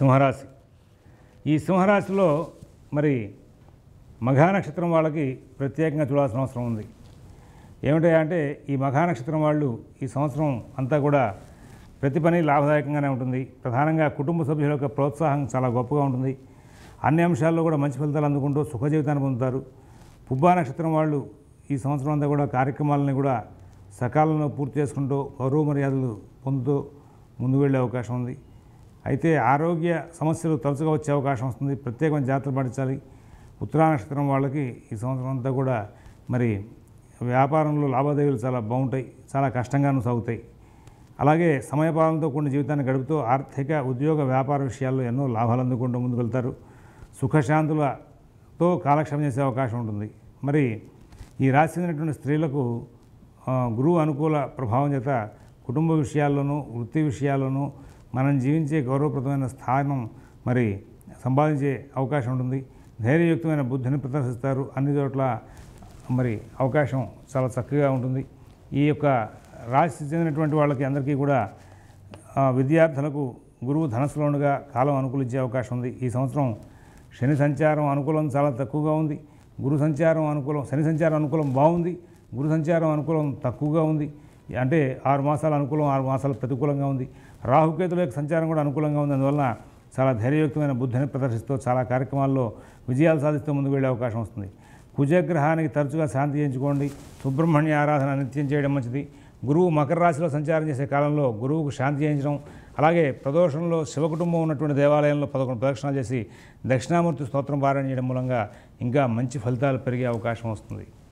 సింహరాశి ఈ సింహరాశిలో మరి మఘానక్షత్రం వాళ్ళకి ప్రత్యేకంగా చూడాల్సిన అవసరం ఉంది ఏమిటంటే ఈ మఘానక్షత్రం వాళ్ళు ఈ సంవత్సరం అంతా కూడా ప్రతి పని లాభదాయకంగానే ఉంటుంది ప్రధానంగా కుటుంబ సభ్యుల యొక్క ప్రోత్సాహం చాలా గొప్పగా ఉంటుంది అన్ని అంశాల్లో కూడా మంచి ఫలితాలు అందుకుంటూ సుఖ జీవితాన్ని పొందుతారు పుబ్బా నక్షత్రం వాళ్ళు ఈ సంవత్సరం అంతా కూడా కార్యక్రమాలని కూడా సకాలంలో పూర్తి చేసుకుంటూ గౌరవ మర్యాదలు పొందుతూ ముందు వెళ్ళే అవకాశం ఉంది అయితే ఆరోగ్య సమస్యలు తరచుగా వచ్చే అవకాశం వస్తుంది ప్రత్యేకమైన జాతర పాటించాలి ఉత్తరా నక్షత్రం వాళ్ళకి ఈ సంవత్సరం అంతా కూడా మరి వ్యాపారంలో లాభదేవీలు చాలా బాగుంటాయి చాలా కష్టంగానూ సాగుతాయి అలాగే సమయపాలనతో కూడిన జీవితాన్ని గడుపుతూ ఆర్థిక ఉద్యోగ వ్యాపార విషయాల్లో ఎన్నో లాభాలు అందుకుంటూ ముందుకెళ్తారు సుఖశాంతులతో కాలక్షేమం చేసే అవకాశం ఉంటుంది మరి ఈ రాశి చెందినటువంటి స్త్రీలకు గురువు అనుకూల ప్రభావం చేత కుటుంబ విషయాల్లోనూ వృత్తి విషయాల్లోనూ మనం జీవించే గౌరవప్రదమైన స్థానం మరి సంపాదించే అవకాశం ఉంటుంది ధైర్యయుక్తమైన బుద్ధిని ప్రదర్శిస్తారు అన్ని చోట్ల మరి అవకాశం చాలా చక్కగా ఉంటుంది ఈ యొక్క రాశి చెందినటువంటి వాళ్ళకి అందరికీ కూడా విద్యార్థులకు గురువు ధనస్సులోనుగా కాలం అనుకూలించే అవకాశం ఉంది ఈ సంవత్సరం శని సంచారం అనుకూలం చాలా తక్కువగా ఉంది గురు సంచారం అనుకూలం శని సంచారం అనుకూలం బాగుంది గురు సంచారం అనుకూలం తక్కువగా ఉంది అంటే ఆరు మాసాలు అనుకూలం ఆరు మాసాలు ప్రతికూలంగా ఉంది రాహుకేతుల యొక్క సంచారం కూడా అనుకూలంగా ఉంది అందువలన చాలా ధైర్యయుక్తమైన బుద్ధిని ప్రదర్శిస్తూ చాలా కార్యక్రమాల్లో విజయాలు సాధిస్తూ ముందుకు వెళ్ళే అవకాశం వస్తుంది కుజగ్రహానికి తరచుగా శాంతి చేయించుకోండి సుబ్రహ్మణ్య ఆరాధన నిత్యం చేయడం మంచిది గురువు మకర రాశిలో సంచారం చేసే కాలంలో గురువుకు శాంతి చేయించడం అలాగే ప్రదోషంలో శివకుటుంబం ఉన్నటువంటి దేవాలయంలో పదకొండు ప్రదక్షిణాలు చేసి దక్షిణామూర్తి స్తోత్రం పారాయణ చేయడం మూలంగా ఇంకా మంచి ఫలితాలు పెరిగే అవకాశం వస్తుంది